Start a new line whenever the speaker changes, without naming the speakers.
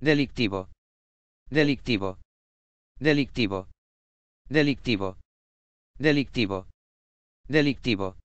Delictivo. Delictivo. Delictivo. Delictivo. Delictivo. Delictivo.